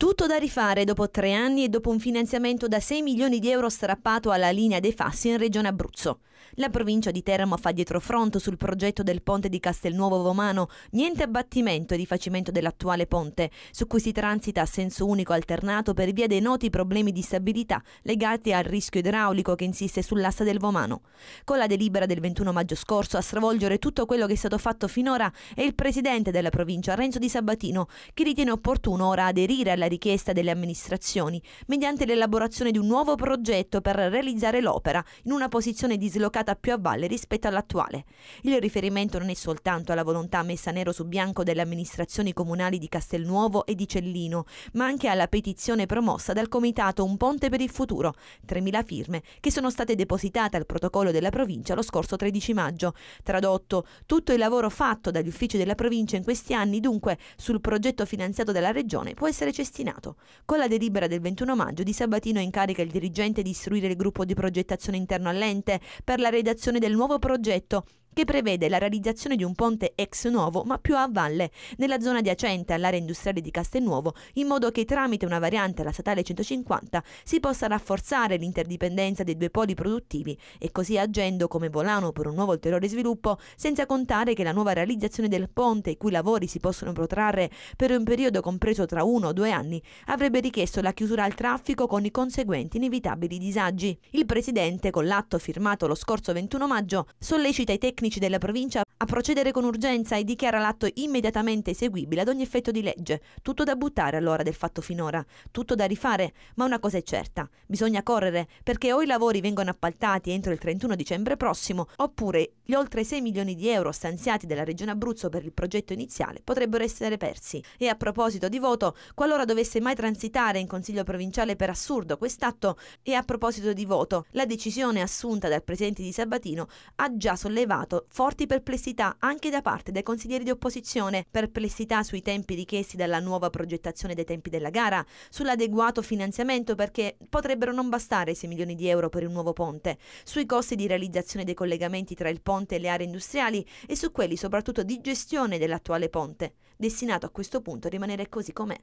Tutto da rifare dopo tre anni e dopo un finanziamento da 6 milioni di euro strappato alla linea dei Fassi in Regione Abruzzo. La provincia di Teramo fa dietrofront sul progetto del ponte di Castelnuovo Vomano, niente abbattimento e rifacimento dell'attuale ponte, su cui si transita a senso unico alternato per via dei noti problemi di stabilità legati al rischio idraulico che insiste sull'asta del Vomano. Con la delibera del 21 maggio scorso a stravolgere tutto quello che è stato fatto finora è il presidente della provincia Renzo Di Sabatino, che ritiene opportuno ora aderire alla richiesta delle amministrazioni mediante l'elaborazione di un nuovo progetto per realizzare l'opera in una posizione dislocata collocata più a valle rispetto all'attuale. Il riferimento non è soltanto alla volontà messa nero su bianco delle amministrazioni comunali di Castelnuovo e di Cellino, ma anche alla petizione promossa dal comitato Un Ponte per il Futuro, 3.000 firme, che sono state depositate al protocollo della provincia lo scorso 13 maggio. Tradotto, tutto il lavoro fatto dagli uffici della provincia in questi anni, dunque, sul progetto finanziato dalla Regione, può essere cestinato. Con la delibera del 21 maggio di Sabatino incarica il dirigente di istruire il gruppo di progettazione interno all'ente per per la redazione del nuovo progetto che prevede la realizzazione di un ponte ex nuovo ma più a valle, nella zona adiacente all'area industriale di Castelnuovo, in modo che tramite una variante alla statale 150 si possa rafforzare l'interdipendenza dei due poli produttivi e così agendo come volano per un nuovo ulteriore sviluppo, senza contare che la nuova realizzazione del ponte, i cui lavori si possono protrarre per un periodo compreso tra uno o due anni, avrebbe richiesto la chiusura al traffico con i conseguenti inevitabili disagi. Il Presidente, con l'atto firmato lo scorso 21 maggio, sollecita i tecnici tecnici della provincia a procedere con urgenza e dichiara l'atto immediatamente eseguibile ad ogni effetto di legge. Tutto da buttare allora del fatto finora, tutto da rifare, ma una cosa è certa, bisogna correre perché o i lavori vengono appaltati entro il 31 dicembre prossimo, oppure gli oltre 6 milioni di euro stanziati dalla Regione Abruzzo per il progetto iniziale potrebbero essere persi. E a proposito di voto, qualora dovesse mai transitare in Consiglio provinciale per assurdo quest'atto, e a proposito di voto, la decisione assunta dal Presidente di Sabatino ha già sollevato forti perplessità perplessità anche da parte dei consiglieri di opposizione, perplessità sui tempi richiesti dalla nuova progettazione dei tempi della gara, sull'adeguato finanziamento perché potrebbero non bastare 6 milioni di euro per il nuovo ponte, sui costi di realizzazione dei collegamenti tra il ponte e le aree industriali e su quelli soprattutto di gestione dell'attuale ponte, destinato a questo punto a rimanere così com'è.